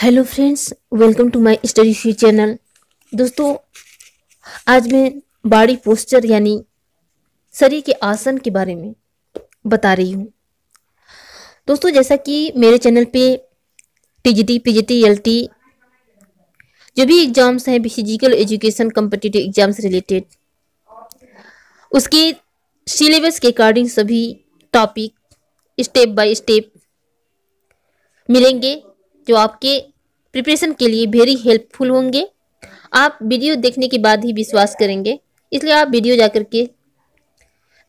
hello friends welcome to my study few channel दोस्तों आज मैं बॉडी पोस्चर यानी शरीर के आसन के बारे में बता रही हूँ दोस्तों जैसा कि मेरे चैनल पे टीजीटी पीजीटी एलटी जो भी एग्ज़ाम्स हैं फिजिकल एजुकेशन कम्पिटिटिव एग्ज़ाम से रिलेटेड उसके सिलेबस के अकॉर्डिंग सभी टॉपिक स्टेप बाय स्टेप मिलेंगे जो आपके प्रिपरेशन के लिए वेरी हेल्पफुल होंगे आप वीडियो देखने के बाद ही विश्वास करेंगे इसलिए आप वीडियो जा के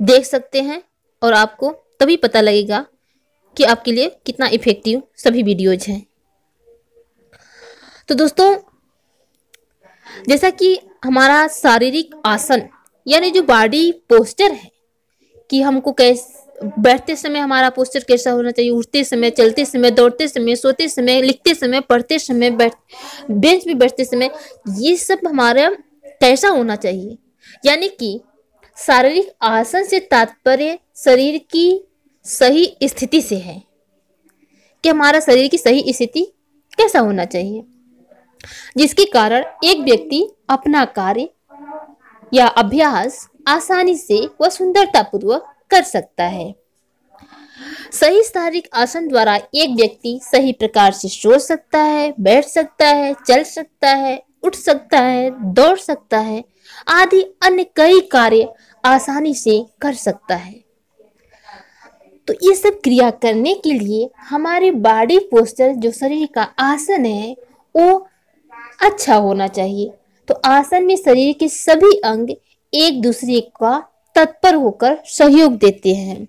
देख सकते हैं और आपको तभी पता लगेगा कि आपके लिए कितना इफ़ेक्टिव सभी वीडियोज हैं तो दोस्तों जैसा कि हमारा शारीरिक आसन यानी जो बॉडी पोस्चर है कि हमको कैसे बैठते समय हमारा पोस्टर कैसा होना चाहिए उठते समय चलते समय दौड़ते समय सोते समय लिखते समय पढ़ते समय बैठ बेंच पे बैठते समय ये सब हमारा कैसा होना चाहिए यानी कि शारीरिक आसन से तात्पर्य शरीर की सही स्थिति से है कि हमारा शरीर की सही स्थिति कैसा होना चाहिए जिसके कारण एक व्यक्ति अपना कार्य या अभ्यास आसानी से व सुंदरतापूर्वक कर सकता है सही शारीरिक आसन द्वारा एक व्यक्ति सही प्रकार से सो सकता है बैठ सकता है चल सकता है उठ सकता है दौड़ सकता है आदि अन्य कई कार्य आसानी से कर सकता है तो ये सब क्रिया करने के लिए हमारे बॉडी पोस्टर जो शरीर का आसन है वो अच्छा होना चाहिए तो आसन में शरीर के सभी अंग एक दूसरे का तत्पर होकर सहयोग देते हैं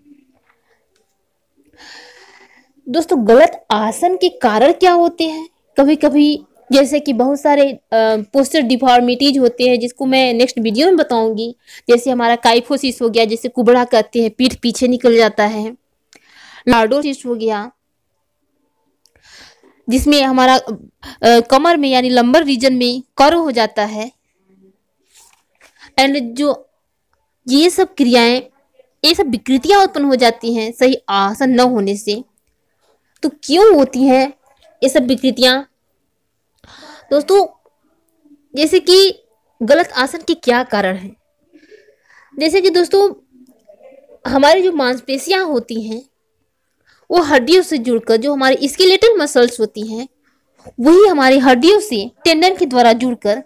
दोस्तों गलत आसन के कारण क्या होते हैं कभी कभी जैसे कि बहुत सारे पोस्टर डिफॉर्मिटीज होते हैं जिसको मैं नेक्स्ट वीडियो में बताऊंगी जैसे हमारा काइफोसिस हो गया जैसे कुबड़ा कहते हैं पीठ पीछे निकल जाता है लार्डोसिस हो गया जिसमें हमारा आ, कमर में यानी लंबर रीजन में कर हो जाता है एंड जो ये सब क्रियाएं ये सब विकृतियां उत्पन्न हो जाती हैं सही आसन न होने से तो क्यों होती है ये सब विकृतियां दोस्तों जैसे कि गलत आसन के क्या कारण हैं जैसे कि दोस्तों हमारी जो मांसपेशियां होती हैं वो हड्डियों से जुड़कर जो हमारे स्केलेटल मसल्स होती हैं वही हमारी हड्डियों से टेंडन के द्वारा जुड़कर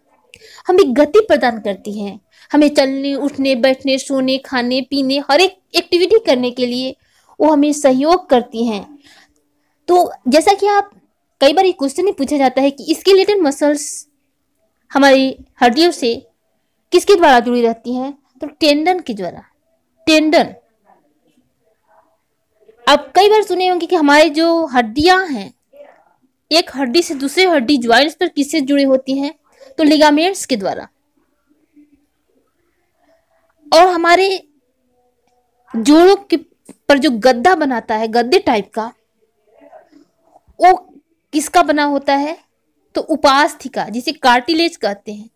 हमें गति प्रदान करती हैं हमें चलने उठने बैठने सोने खाने पीने हर एक एक्टिविटी करने के लिए वो हमें सहयोग करती हैं तो जैसा कि आप कई बार ये क्वेश्चन ही पूछा जाता है कि रिलेटेड मसल्स हमारी हड्डियों से किसके द्वारा जुड़ी रहती हैं तो टेंडन के द्वारा टेंडन आप कई बार सुने होंगे कि हमारे जो हड्डियां हैं एक हड्डी से दूसरे हड्डी ज्वाइंट्स पर किससे जुड़ी होती हैं तो लिगामेंट्स के द्वारा और हमारे जोड़ों के पर जो गद्दा बनाता है गद्दे टाइप का वो किसका बना होता है तो उपास्थि का जिसे कार्टिलेज कहते हैं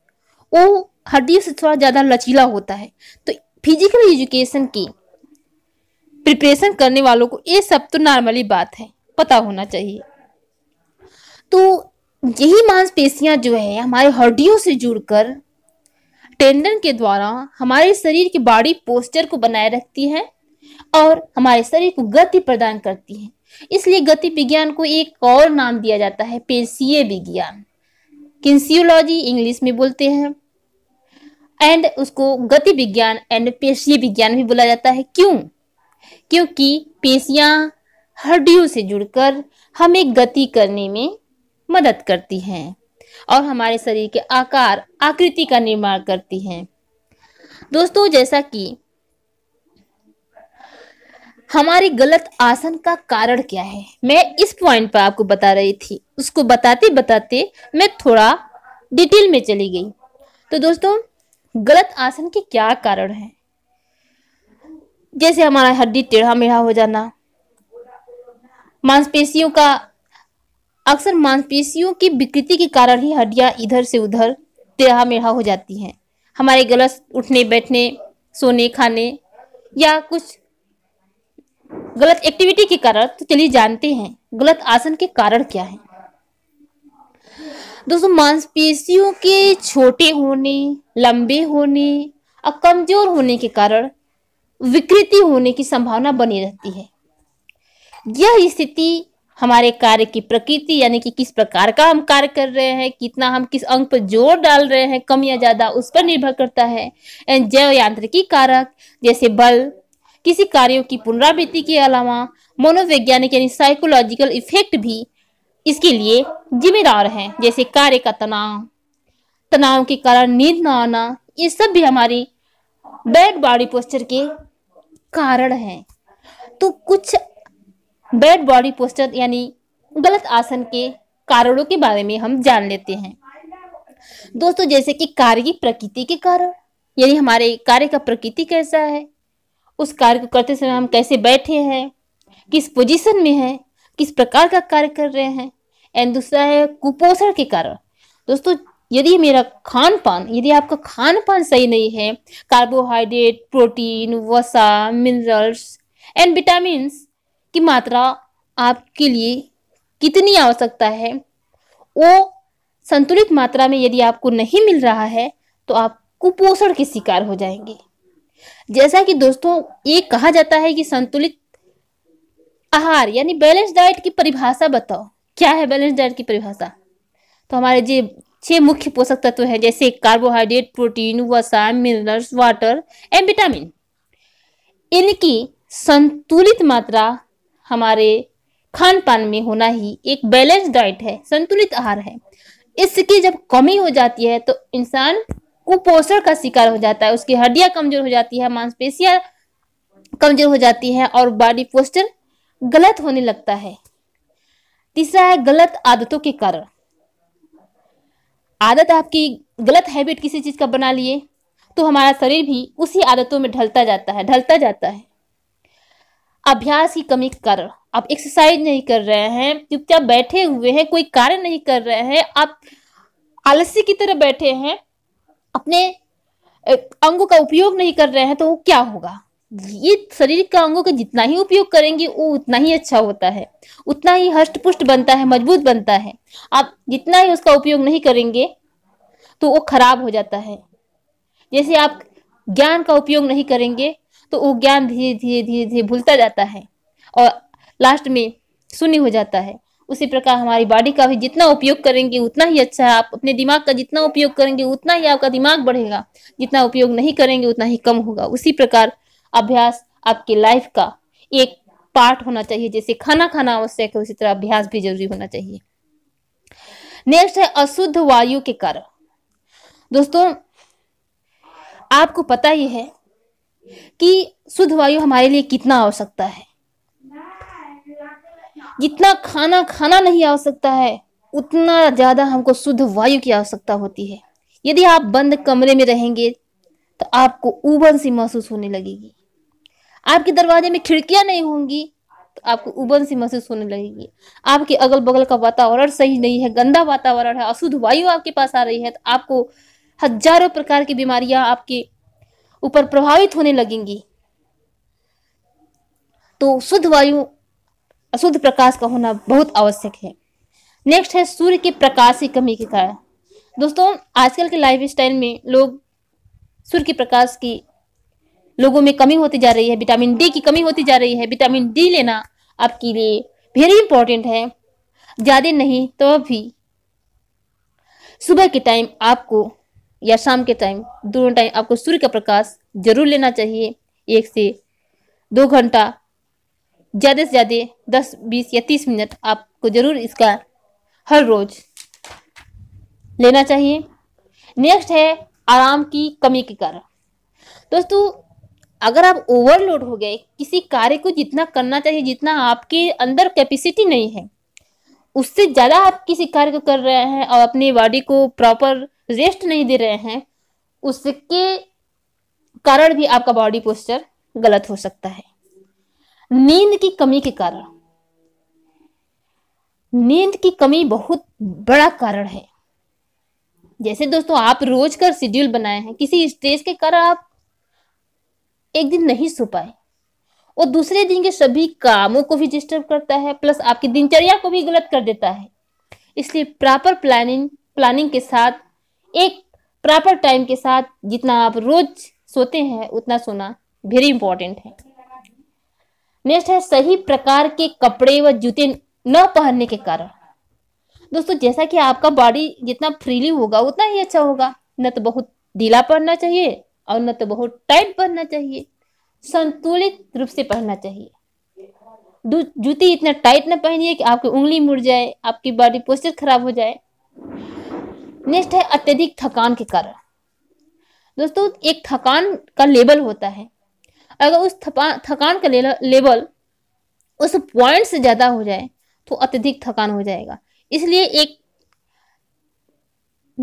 वो हड्डियों से थोड़ा ज़्यादा लचीला होता है तो फिजिकल एजुकेशन की प्रिपरेशन करने वालों को ये सब तो नॉर्मली बात है पता होना चाहिए तो यही मांसपेशियां जो है हमारे हड्डियों से जुड़कर टेंडन के द्वारा हमारे शरीर की बॉडी पोस्चर को बनाए रखती है और हमारे शरीर को गति प्रदान करती है इसलिए गति विज्ञान को एक और नाम दिया जाता है पेशीय विज्ञान किन्सियोलॉजी इंग्लिश में बोलते हैं एंड उसको गति विज्ञान एंड पेशीय विज्ञान भी बोला जाता है क्यों क्योंकि पेशियां हड्डियों से जुड़कर हमें गति करने में मदद करती हैं और हमारे शरीर के आकार आकृति का निर्माण करती हैं दोस्तों जैसा कि हमारी गलत आसन का कारण क्या है मैं इस पॉइंट पर आपको बता रही थी उसको बताते बताते मैं थोड़ा डिटेल में चली गई तो दोस्तों गलत आसन के क्या कारण हैं जैसे हमारा हड्डी टेढ़ा मेढ़ा हो जाना मांसपेशियों का अक्सर मांसपेशियों की विकृति के कारण ही हड्डियां इधर से उधर टेढ़ा मेढ़ा हो जाती हैं हमारे गलत उठने बैठने सोने खाने या कुछ गलत एक्टिविटी के कारण तो चलिए जानते हैं गलत आसन के कारण क्या है दोस्तों मांसपेशियों के छोटे होने लंबे होने और कमजोर होने के कारण विकृति होने की संभावना बनी रहती है यह स्थिति हमारे कार्य की प्रकृति यानी कि किस प्रकार का हम कार्य कर रहे हैं कितना हम किस अंग पर जोर डाल रहे हैं कम या ज्यादा उस पर निर्भर करता है एंड जैव यांत्रिकी कारक जैसे बल किसी कार्यों की पुनरावृत्ति के अलावा मनोवैज्ञानिक यानी साइकोलॉजिकल इफेक्ट भी इसके लिए जिम्मेदार हैं जैसे कार्य का तनाव तनाव के कारण नींद न आना ये सब भी हमारी बैड बॉडी पोस्चर के कारण हैं तो कुछ बैड बॉडी पोस्टर यानी गलत आसन के कारणों के बारे में हम जान लेते हैं दोस्तों जैसे कि कार्य की प्रकृति के कारण यानी हमारे कार्य का प्रकृति कैसा है उस कार्य को करते समय हम कैसे बैठे हैं किस पोजीशन में हैं किस प्रकार का कार्य कर रहे हैं एंड दूसरा है कुपोषण के कारण दोस्तों यदि मेरा खान पान यदि आपका खान पान सही नहीं है कार्बोहाइड्रेट प्रोटीन वसा मिनरल्स एंड विटामिन्स की मात्रा आपके लिए कितनी आवश्यकता है वो संतुलित मात्रा में यदि आपको नहीं मिल रहा है तो आप कुपोषण के शिकार हो जाएंगे जैसा कि दोस्तों ये कहा जाता है कि संतुलित आहार यानी बैलेंस डाइट की परिभाषा बताओ क्या है बैलेंस डाइट की परिभाषा तो हमारे जो छह मुख्य पोषक तत्व हैं जैसे कार्बोहाइड्रेट प्रोटीन वसा मिनरल्स वाटर एंड विटामिन इनकी संतुलित मात्रा हमारे खान पान में होना ही एक बैलेंस डाइट है संतुलित आहार है इसकी जब कमी हो जाती है तो इंसान कुपोषण का शिकार हो जाता है उसकी हड्डियां कमजोर हो जाती है मांसपेशियां कमजोर हो जाती है और बॉडी पोस्टर गलत होने लगता है तीसरा है गलत आदतों के कारण आदत आपकी गलत हैबिट किसी चीज का बना लिए तो हमारा शरीर भी उसी आदतों में ढलता जाता है ढलता जाता है अभ्यास की कमी के कारण आप एक्सरसाइज नहीं कर रहे हैं क्योंकि आप बैठे हुए हैं कोई कार्य नहीं कर रहे हैं आप आलसी की तरह बैठे हैं अपने अंगों का उपयोग नहीं कर रहे हैं तो वो क्या होगा ये शरीर के अंगों का जितना ही उपयोग करेंगे वो उतना ही अच्छा होता है उतना ही हष्ट बनता है मजबूत बनता है आप जितना ही उसका उपयोग नहीं करेंगे तो वो खराब हो जाता है जैसे आप ज्ञान का उपयोग नहीं करेंगे तो वो ज्ञान धीरे धीरे धीरे धीरे भूलता जाता है और लास्ट में शून्य हो जाता है उसी प्रकार हमारी बॉडी का भी जितना उपयोग करेंगे उतना ही अच्छा है आप अपने दिमाग का जितना उपयोग करेंगे उतना ही आपका दिमाग बढ़ेगा जितना उपयोग नहीं करेंगे उतना ही कम होगा उसी प्रकार अभ्यास आपके लाइफ का एक पार्ट होना चाहिए जैसे खाना खाना आवश्यक है उसी तरह अभ्यास भी जरूरी होना चाहिए नेक्स्ट है अशुद्ध वायु के कारण दोस्तों आपको पता ही है कि शुद्ध वायु हमारे लिए कितना आवश्यकता है जितना खाना खाना नहीं आवश्यकता है उतना ज़्यादा हमको शुद्ध वायु की आवश्यकता होती है यदि आप बंद कमरे में रहेंगे तो आपको उबन सी महसूस होने लगेगी आपके दरवाजे में खिड़कियां नहीं होंगी तो आपको उबन सी महसूस होने लगेगी आपके अगल बगल का वातावरण सही नहीं है गंदा वातावरण है अशुद्ध वायु आपके पास आ रही है तो आपको हजारों प्रकार की बीमारियां आपके ऊपर प्रभावित होने लगेंगी तो शुद्ध वायु अशुद्ध प्रकाश का होना बहुत आवश्यक है नेक्स्ट है सूर्य के प्रकाश की कमी के कारण दोस्तों आजकल के लाइफ स्टाइल में लोग सूर्य के प्रकाश की लोगों में कमी होती जा रही है विटामिन डी की कमी होती जा रही है विटामिन डी लेना आपके लिए वेरी इंपॉर्टेंट है ज़्यादा नहीं तो भी सुबह के टाइम आपको या शाम के टाइम दोनों टाइम आपको सूर्य का प्रकाश जरूर लेना चाहिए एक से दो घंटा ज़्यादा से ज़्यादा दस बीस या तीस मिनट आपको ज़रूर इसका हर रोज़ लेना चाहिए नेक्स्ट है आराम की कमी के कारण दोस्तों अगर आप ओवरलोड हो गए किसी कार्य को जितना करना चाहिए जितना आपके अंदर कैपेसिटी नहीं है उससे ज़्यादा आप किसी कार्य को कर रहे हैं और अपनी बॉडी को प्रॉपर रेस्ट नहीं दे रहे हैं उसके कारण भी आपका बॉडी पोस्चर गलत हो सकता है नींद की कमी के कारण नींद की कमी बहुत बड़ा कारण है जैसे दोस्तों आप रोज का शेड्यूल बनाए हैं किसी स्ट्रेस के कारण आप एक दिन नहीं सो पाए और दूसरे दिन के सभी कामों को भी डिस्टर्ब करता है प्लस आपकी दिनचर्या को भी गलत कर देता है इसलिए प्रॉपर प्लानिंग प्लानिंग के साथ एक प्रॉपर टाइम के साथ जितना आप रोज सोते हैं उतना सोना वेरी इंपॉर्टेंट है नेक्स्ट है सही प्रकार के कपड़े व जूते न पहनने के कारण दोस्तों जैसा कि आपका बॉडी जितना फ्रीली होगा उतना ही अच्छा होगा न तो बहुत ढीला पहनना चाहिए और न तो बहुत टाइट पहनना चाहिए संतुलित रूप से पहनना चाहिए जूती इतना टाइट ना पहनिए कि आपकी उंगली मुड़ जाए आपकी बॉडी पोस्चर खराब हो जाए नेक्स्ट है अत्यधिक थकान के कारण दोस्तों एक थकान का लेबल होता है अगर उस थकान का लेवल उस पॉइंट से ज़्यादा हो जाए तो अत्यधिक थकान हो जाएगा इसलिए एक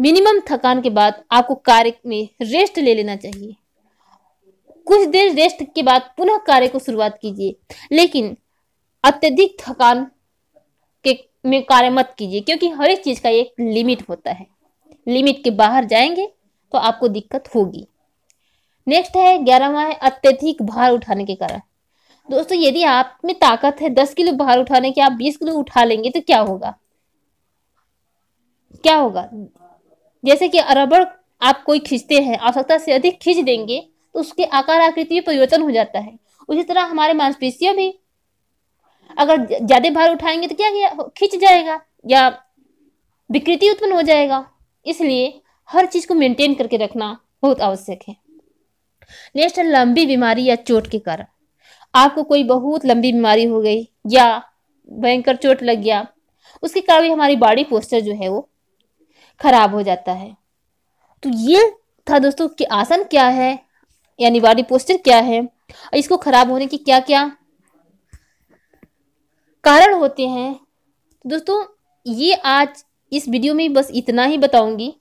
मिनिमम थकान के बाद आपको कार्य में रेस्ट ले लेना चाहिए कुछ देर रेस्ट के बाद पुनः कार्य को शुरुआत कीजिए लेकिन अत्यधिक थकान के में कार्य मत कीजिए क्योंकि हर एक चीज़ का एक लिमिट होता है लिमिट के बाहर जाएंगे तो आपको दिक्कत होगी नेक्स्ट है ग्यारहवा है अत्यधिक भार उठाने के कारण दोस्तों यदि आप में ताकत है दस किलो भार उठाने की आप बीस किलो उठा लेंगे तो क्या होगा क्या होगा जैसे कि अरबड़ आप कोई खींचते हैं आवश्यकता से अधिक खींच देंगे तो उसके आकार आकृति में परिवर्तन हो जाता है उसी तरह हमारे मांसपेशियां भी अगर ज्यादा भार उठाएंगे तो क्या खींच जाएगा या विकृति उत्पन्न हो जाएगा इसलिए हर चीज़ को मेंटेन करके रखना बहुत आवश्यक है नेक्स्ट है लंबी बीमारी या चोट के कारण आपको कोई बहुत लंबी बीमारी हो गई या भयंकर चोट लग गया उसके कारण हमारी बॉडी पोस्टर जो है वो खराब हो जाता है तो ये था दोस्तों कि आसन क्या है यानी बॉडी पोस्टर क्या है और इसको खराब होने की क्या क्या कारण होते हैं दोस्तों ये आज इस वीडियो में बस इतना ही बताऊंगी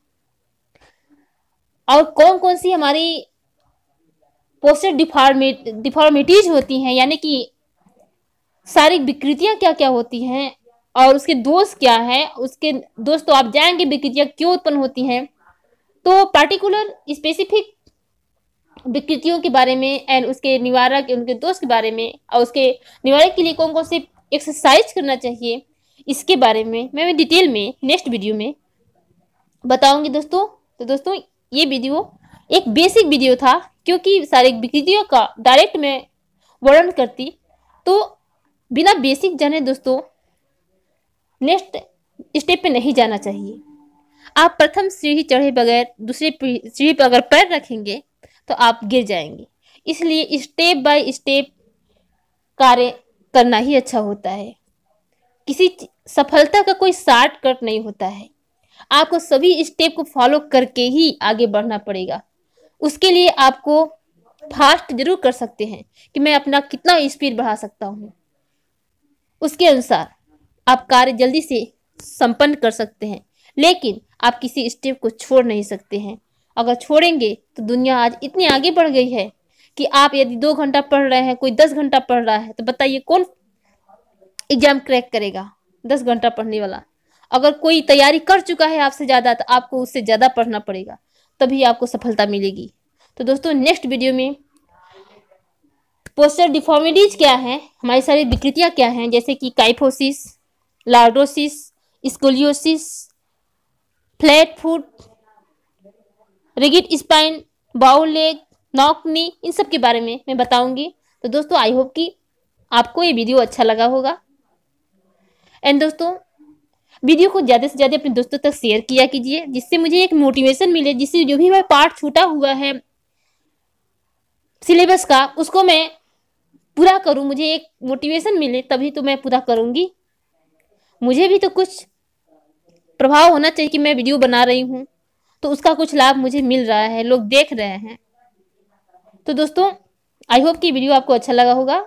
और कौन कौन सी हमारी पोस्टर डिफॉर्मेट डिफॉर्मेटीज होती हैं यानी कि शारीरिक विकृतियां क्या क्या होती हैं और उसके दोष क्या है उसके दोष तो आप जाएंगे विकृतियां क्यों उत्पन्न होती हैं तो पार्टिकुलर स्पेसिफिक विकृतियों के बारे में एंड उसके निवारक उनके दोष के बारे में और उसके निवारक के लिए कौन कौन से एक्सरसाइज करना चाहिए इसके बारे में मैं डिटेल में नेक्स्ट वीडियो में बताऊंगी दोस्तों तो दोस्तों ये वीडियो एक बेसिक वीडियो था क्योंकि सारे विकृतियों का डायरेक्ट में वर्णन करती तो बिना बेसिक जाने दोस्तों नेक्स्ट स्टेप पे नहीं जाना चाहिए आप प्रथम सीढ़ी चढ़े बगैर दूसरे सीढ़ी पर अगर पैर रखेंगे तो आप गिर जाएंगे इसलिए स्टेप बाय स्टेप कार्य करना ही अच्छा होता है किसी सफलता का कोई शॉर्टकट नहीं होता है आपको सभी स्टेप को फॉलो करके ही आगे बढ़ना पड़ेगा उसके लिए आपको फास्ट जरूर कर सकते हैं कि मैं अपना कितना स्पीड बढ़ा सकता हूँ उसके अनुसार आप कार्य जल्दी से संपन्न कर सकते हैं लेकिन आप किसी स्टेप को छोड़ नहीं सकते हैं अगर छोड़ेंगे तो दुनिया आज इतनी आगे बढ़ गई है कि आप यदि दो घंटा पढ़ रहे हैं कोई दस घंटा पढ़ रहा है तो बताइए कौन एग्जाम क्रैक करेगा दस घंटा पढ़ने वाला अगर कोई तैयारी कर चुका है आपसे ज़्यादा तो आपको उससे ज़्यादा पढ़ना पड़ेगा तभी आपको सफलता मिलेगी तो दोस्तों नेक्स्ट वीडियो में पोस्टर डिफॉर्मिटीज क्या है हमारी सारी विकृतियाँ क्या हैं जैसे कि kyphosis lordosis scoliosis flat foot rigid spine bow leg knock knee इन सब के बारे में मैं बताऊंगी तो दोस्तों आई होप कि आपको ये वीडियो अच्छा लगा होगा एंड दोस्तों वीडियो को ज़्यादा से ज़्यादा अपने दोस्तों तक शेयर किया कीजिए जिससे मुझे एक मोटिवेशन मिले जिससे जो भी मैं पार्ट छूटा हुआ है सिलेबस का उसको मैं पूरा करूं मुझे एक मोटिवेशन मिले तभी तो मैं पूरा करूंगी मुझे भी तो कुछ प्रभाव होना चाहिए कि मैं वीडियो बना रही हूँ तो उसका कुछ लाभ मुझे मिल रहा है लोग देख रहे हैं तो दोस्तों आई होप कि वीडियो आपको अच्छा लगा होगा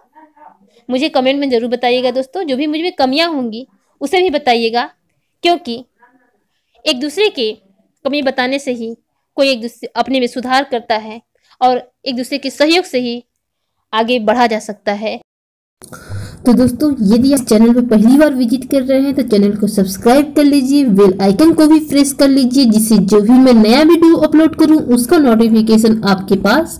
मुझे कमेंट में ज़रूर बताइएगा दोस्तों जो भी मुझे कमियां होंगी उसे भी बताइएगा क्योंकि एक दूसरे के कमी बताने से ही कोई एक दूसरे अपने में सुधार करता है और एक दूसरे के सहयोग से ही आगे बढ़ा जा सकता है तो दोस्तों यदि आप चैनल पर पहली बार विजिट कर रहे हैं तो चैनल को सब्सक्राइब कर लीजिए बेल आइकन को भी प्रेस कर लीजिए जिससे जो भी मैं नया वीडियो अपलोड करूं उसका नोटिफिकेशन आपके पास